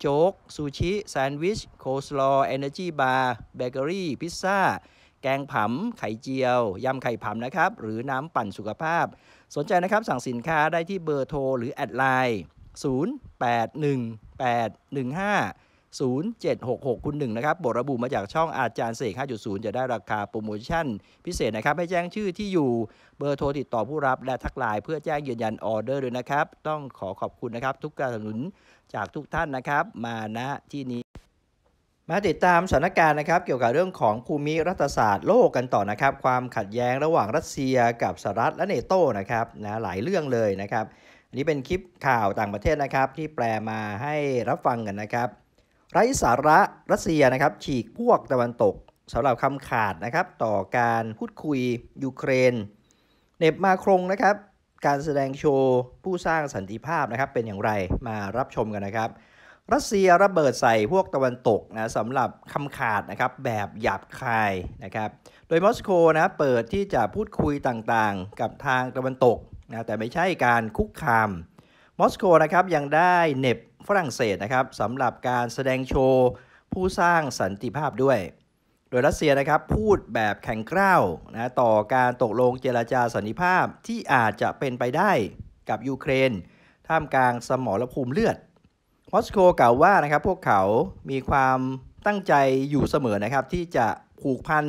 โจ๊ก ซูชิ แซนด์วิชโคสลอเอเนอร์จีบาร์เบเกอรี่ พิซซ่า แกงผำ ไข่เจียวยำไข่ผำนะครับหรือน้ำปั่นสุขภาพ สนใจนะครับสั่งสินค้าได้ที่เบอร์โทรหรือแอดไลน์0 8 1 8 1 5 0766คุณหนึ่งนะครับบทระบุมาจากช่องอาจารย์เสก5.0 จะได้ราคาโปรโมชั่น พิเศษนะครับ ให้แจ้งชื่อที่อยู่เบอร์โทรติดต่อผู้รับ และทักไลน์เพื่อแจ้งยืนยันออเดอร์ด้วยนะครับ ต้องขอขอบคุณนะครับทุกการสนับสนุนจากทุกท่านนะครับ มาณที่นี้ มาติดตามสถานการณ์นะครับเกี่ยวกับเรื่องของภูมิรัฐศาสตร์โลกกันต่อนะครับ ความขัดแย้งระหว่างรัสเซียกับสหรัฐและเนโต้นะครับนะหลายเรื่องเลยนะครับ อันนี้เป็นคลิปข่าวต่างประเทศนะครับ ที่แปลมาให้รับฟังกันนะครับไร้สาระรัสเซียนะครับฉีกพวกตะวันตกสำหรับคำขาดนะครับต่อการพูดคุยยูเครน เน็บมาครงนะครับ การแสดงโชว์ ผู้สร้างสันติภาพนะครับเป็นอย่างไรมารับชมกันนะครับรัสเซียระเบิดใส่พวกตะวันตกนะสำหรับคำขาดนะครับแบบหยาบคายนะครับโดยมอสโกนะเปิดที่จะพูดคุยต่างๆ กับทางตะวันตกนะแต่ไม่ใช่การคุกคามมอสโกนะครับยังได้เน็บฝรั่งเศสนะครับสำหรับการแสดงโชว์ ผู้สร้างสันติภาพด้วย โดยรัสเซียนะครับพูดแบบแข็งกร้าวนะต่อการตกลงเจราจาสันติภาพที่อาจจะเป็นไปได้กับยูเครนท่ามกลางสมรภูมิเลือดมอสโกกล่าวว่านะครับพวกเขา มีความตั้งใจอยู่เสมอนะครับ ที่จะผูกพัน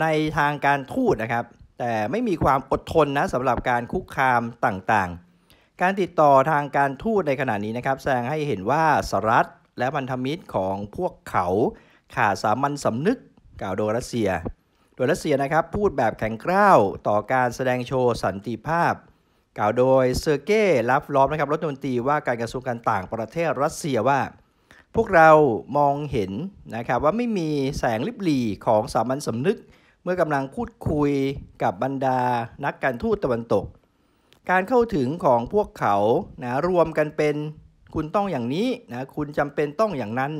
ในทางการทูตนะครับ แต่ไม่มีความอดทนนะสำหรับการคุกคามต่างๆการติดต่อทางการทูตในขณะนี้นะครับแสดงให้เห็นว่าสหรัฐและพันธมิตรของพวกเขาขาดสามัญสำนึกกล่าวโดยรัสเซีย โดยรัสเซียนะครับ พูดแบบแข็งกร้าวต่อการแสดงโชว์สันติภาพ กล่าวโดยเซอร์เก้ลับล้อมนะครับรัฐมนตรีว่าการกระทรวงการต่างประเทศรัสเซียว่า พวกเรามองเห็นนะครับว่าไม่มีแสงลิบหลีของสามัญสำนึก เมื่อกำลังพูดคุยกับบรรดานักการทูตตะวันตกการเข้าถึงของพวกเขานะรวมกันเป็นคุณต้องอย่างนี้นะ คุณจำเป็นต้องอย่างนั้น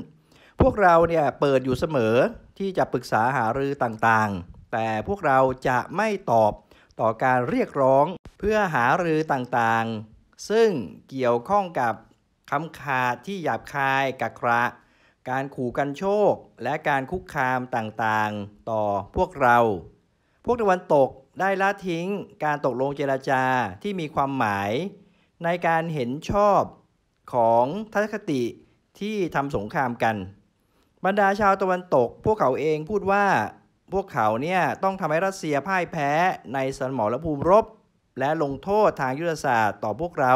พวกเราเนี่ยเปิดอยู่เสมอที่จะปรึกษาหารือต่างๆ แต่พวกเราจะไม่ตอบต่อการเรียกร้องเพื่อหารือต่างๆ ซึ่งเกี่ยวข้องกับคำขาด ที่หยาบคายกักระการขู่กันโชคและการคุกคามต่างๆ ต่อพวกเรา พวกตะวันตกได้ละทิ้งการตกลงเจราจาที่มีความหมายในการเห็นชอบของทัศนคติที่ทำสงครามกัน บรรดาชาวตะวันตกพวกเขาเองพูดว่าพวกเขาเนี่ยต้องทำให้รัสเซียพ่ายแพ้ในสมรภูมิรบ และลงโทษทางยุทธศาสตร์ต่อพวกเรา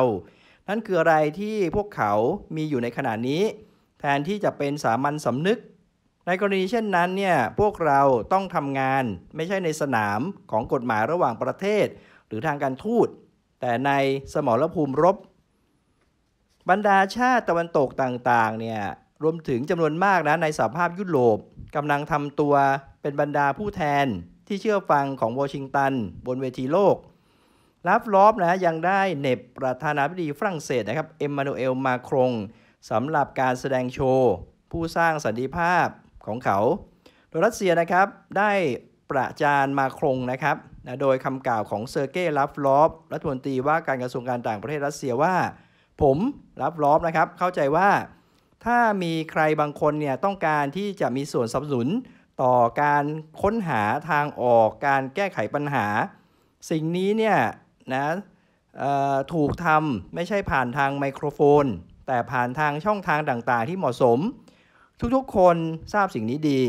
นั่นคืออะไรที่พวกเขามีอยู่ในขณะนี้ แทนที่จะเป็นสามัญสำนึกในกรณีเช่นนั้นเนี่ย พวกเราต้องทำงานไม่ใช่ในสนามของกฎหมายระหว่างประเทศ หรือทางการทูต แต่ในสมรภูมิรบ บรรดาชาติตะวันตกต่างๆเนี่ย รวมถึงจำนวนมากนะ ในสาภาพยุโรปกำลังทำตัวเป็นบรรดาผู้แทนที่เชื่อฟังของวอชิงตันบนเวทีโลก รับรอบนะ ยังได้เน็บประธานาธิบดีฝรั่งเศสนะครับ เอ็มมานูเอล มาครงสำหรับการแสดงโชว์ผู้สร้างสันติภาพของเขา โดยรัสเซียนะครับได้ประจานมาครงนะครับนะโดยคำกล่าวของเซอร์เกย์ลับลอฟรัฐมนตรีว่าการกระทรวงการต่างประเทศรัสเซียว่า ผมลับลอฟนะครับเข้าใจว่า ถ้ามีใครบางคนเนี่ยต้องการที่จะมีส่วนสนับสนุนต่อการค้นหาทางออกการแก้ไขปัญหา สิ่งนี้เนี่ยนะถูกทำไม่ใช่ผ่านทางไมโครโฟน แต่ผ่านทางช่องทางต่างๆที่เหมาะสมทุกๆ คนทราบสิ่งนี้ดี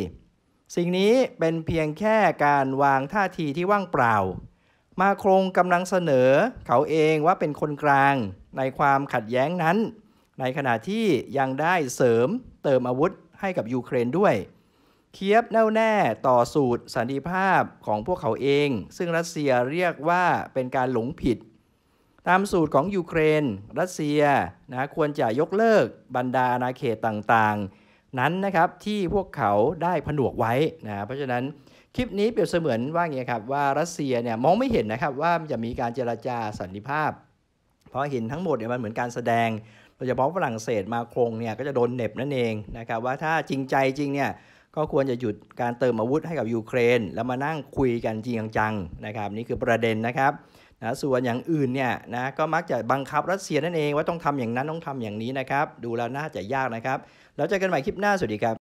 สิ่งนี้เป็นเพียงแค่การวางท่าทีที่ว่างเปล่า มาโครงกำลังเสนอ เขาเองว่าเป็นคนกลางในความขัดแย้งนั้น ในขณะที่ยังได้เสริมเติมอาวุธให้กับยูเครนด้วยเคียบแน่วแน่ต่อสูตรสันติภาพของพวกเขาเอง ซึ่งรัสเซียเรียกว่าเป็นการหลงผิด ตามสูตรของยูเครน รัสเซีย นะควรจะยกเลิก บรรดาอาณาเขตต่างๆนั้นนะครับ ที่พวกเขาได้ผนวกไว้นะเพราะฉะนั้นคลิปนี้เปรียบเสมือนว่าไงครับว่ารัสเซียเนี่ยมองไม่เห็นนะครับว่าจะมีการเจราจาสันติภาพ เพราะเห็นทั้งหมดเนี่ยมันเหมือนการแสดงโดยเฉพาะฝรั่งเศสมาคงเนี่ยก็จะโดนเน็บนั่นเองนะครับ ว่าถ้าจริงใจจริงเนี่ย ก็ควรจะหยุดการเติมอาวุธให้กับยูเครน แล้วมานั่งคุยกันจริงจังนะครับนี่คือประเด็นนะครับนะส่วนอย่างอื่นเนี่ยนะก็มักจะบังคับรัสเซียนั่นเองว่าต้องทำอย่างนั้น ต้องทำอย่างนี้นะครับ ดูแล้วน่าจะยากนะครับ แล้วเจอกันใหม่คลิปหน้าสวัสดีครับ